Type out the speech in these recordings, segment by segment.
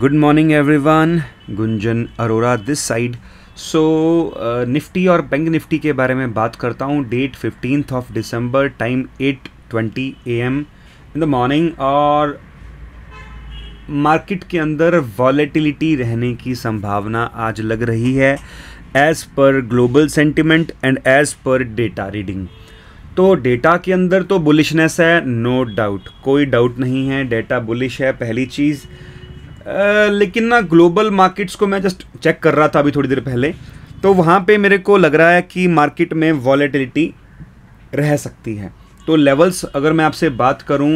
good morning everyone Gunjan Arora this side so Nifty और bank Nifty के बारे में बात करता हूँ date fifteen of December time at twenty A M in the morning और मार्केट के अंदर वॉलेटिलिटी रहने की संभावना आज लग रही है as per global sentiment and as per data reading तो डेटा के अंदर तो बुलिशनेस है नो no डाउट कोई डाउट नहीं है डेटा बुलिश है पहली चीज़ लेकिन ना ग्लोबल मार्केट्स को मैं जस्ट चेक कर रहा था अभी थोड़ी देर पहले तो वहाँ पे मेरे को लग रहा है कि मार्केट में वॉलेटिलिटी रह सकती है तो लेवल्स अगर मैं आपसे बात करूँ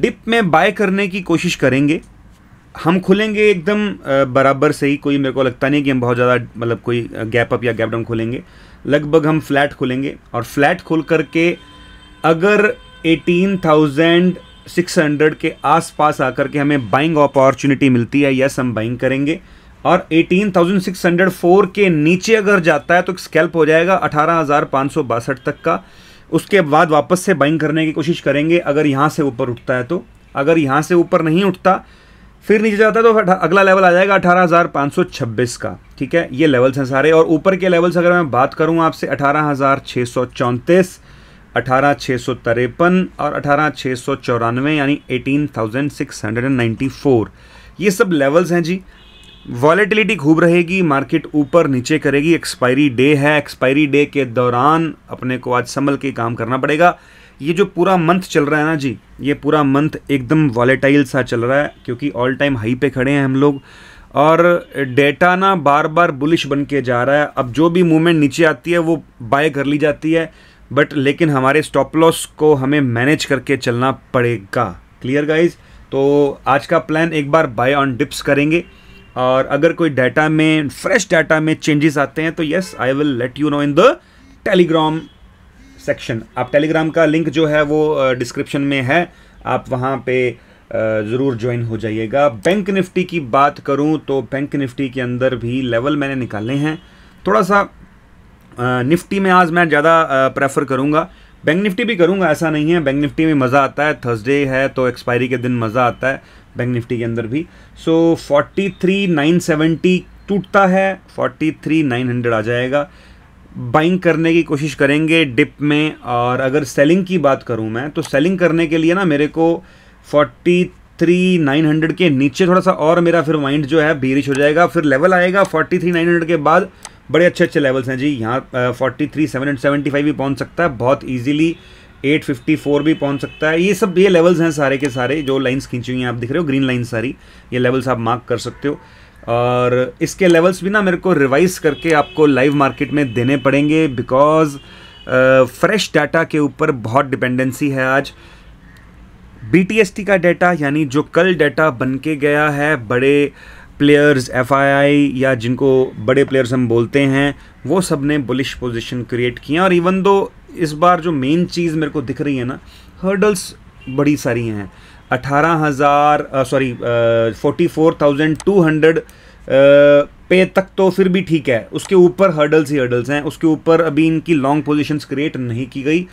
डिप में बाय करने की कोशिश करेंगे हम खुलेंगे एकदम बराबर से ही कोई मेरे को लगता नहीं कि हम बहुत ज़्यादा मतलब कोई गैप अप या गैप डाउन खोलेंगे लगभग हम फ्लैट खोलेंगे और फ्लैट खोल करके अगर एटीन थाउजेंड 600 के आसपास आकर के हमें बाइंग अपॉर्चुनिटी मिलती है यस हम बाइंग करेंगे और 18,604 के नीचे अगर जाता है तो स्कैल्प हो जाएगा अठारह तक का उसके बाद वापस से बाइंग करने की कोशिश करेंगे अगर यहाँ से ऊपर उठता है तो अगर यहाँ से ऊपर नहीं उठता फिर नीचे जाता है तो अगला लेवल आ जाएगा 18,526 का ठीक है ये लेवल्स हैं सारे और ऊपर के लेवल्स अगर मैं बात करूँ आपसे अठारह अठारह छः सौ और अठारह छः सौ चौरानवे यानी eighteen thousand six hundred and ninety four ये सब लेवल्स हैं जी वॉलेटिलिटी खूब रहेगी मार्केट ऊपर नीचे करेगी एक्सपायरी डे है एक्सपायरी डे के दौरान अपने को आज संभल के काम करना पड़ेगा ये जो पूरा मंथ चल रहा है ना जी ये पूरा मंथ एकदम वॉलेटाइल सा चल रहा है क्योंकि ऑल टाइम हाई पे खड़े हैं हम लोग और डेटा ना बार बार बुलिश बन के जा रहा है अब जो भी मूवमेंट नीचे आती है वो बाय कर ली जाती है बट लेकिन हमारे स्टॉप लॉस को हमें मैनेज करके चलना पड़ेगा क्लियर गाइज तो आज का प्लान एक बार बाय ऑन डिप्स करेंगे और अगर कोई डाटा में फ्रेश डाटा में चेंजेस आते हैं तो yes I will let you know in the Telegram section आप टेलीग्राम का लिंक जो है वो डिस्क्रिप्शन uh, में है आप वहाँ पे uh, ज़रूर ज्वाइन हो जाइएगा बैंक निफ्टी की बात करूँ तो बैंक निफ्टी के अंदर भी लेवल मैंने निकाले हैं थोड़ा सा निफ्टी में आज मैं ज़्यादा प्रेफर करूँगा बैंक निफ्टी भी करूँगा ऐसा नहीं है बैंक निफ्टी में मज़ा आता है थर्सडे है तो एक्सपायरी के दिन मज़ा आता है बैंक निफ्टी के अंदर भी so forty three nine seventy टूटता है फोर्टी थ्री नाइन हंड्रेड आ जाएगा बाइंग करने की कोशिश करेंगे डिप में और अगर सेलिंग की बात करूँ मैं तो सेलिंग करने के लिए ना मेरे को फोर्टी थ्री नाइन हंड्रेड के नीचे थोड़ा सा और मेरा फिर माइंड जो है बीरिश हो जाएगा फिर लेवल आएगा फोर्टी थ्री नाइन हंड्रेड के बाद बड़े अच्छे अच्छे लेवल्स हैं जी यहाँ forty three seven seventy five भी पहुँच सकता है बहुत ईजिली एट फिफ्टी फोर भी पहुँच सकता है ये सब ये लेवल्स हैं सारे के सारे जो लाइन्स खींची हुई हैं आप दिख रहे हो ग्रीन लाइन सारी ये लेवल्स आप मार्क कर सकते हो और इसके लेवल्स भी ना मेरे को रिवाइज करके आपको लाइव मार्केट में देने पड़ेंगे बिकॉज फ्रेश डाटा के ऊपर बहुत डिपेंडेंसी है आज बी का डाटा यानी जो कल डाटा बन के गया है बड़े uh, प्लेयर्स एफ या जिनको बड़े प्लेयर्स हम बोलते हैं वो सब ने बुलिश पोजिशन क्रिएट किया और इवन दो इस बार जो मेन चीज़ मेरे को दिख रही है ना हर्डल्स बड़ी सारी हैं अठारह हज़ार sorry forty four thousand two hundred पे तक तो फिर भी ठीक है उसके ऊपर हर्डल्स ही हर्डल्स हैं उसके ऊपर अभी इनकी लॉन्ग पोजिशन क्रिएट नहीं की गई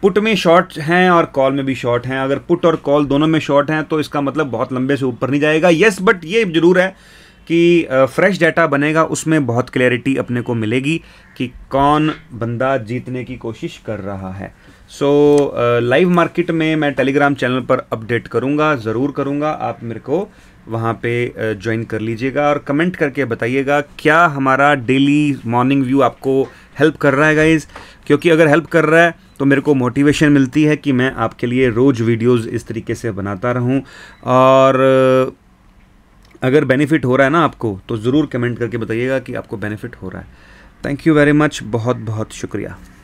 पुट में शॉर्ट हैं और कॉल में भी शॉर्ट हैं अगर पुट और कॉल दोनों में शॉर्ट हैं तो इसका मतलब बहुत लंबे से ऊपर नहीं जाएगा येस बट ये ज़रूर है कि फ्रेश डाटा बनेगा उसमें बहुत क्लैरिटी अपने को मिलेगी कि कौन बंदा जीतने की कोशिश कर रहा है सो लाइव मार्केट में मैं टेलीग्राम चैनल पर अपडेट करूँगा ज़रूर करूँगा आप मेरे को वहाँ पे ज्वाइन कर लीजिएगा और कमेंट करके बताइएगा क्या हमारा डेली मॉर्निंग व्यू आपको हेल्प कर रहा है गाइज़ क्योंकि अगर हेल्प कर रहा है तो मेरे को मोटिवेशन मिलती है कि मैं आपके लिए रोज़ वीडियोस इस तरीके से बनाता रहूं और अगर बेनिफिट हो रहा है ना आपको तो ज़रूर कमेंट करके बताइएगा कि आपको बेनिफिट हो रहा है थैंक यू वेरी मच बहुत बहुत शुक्रिया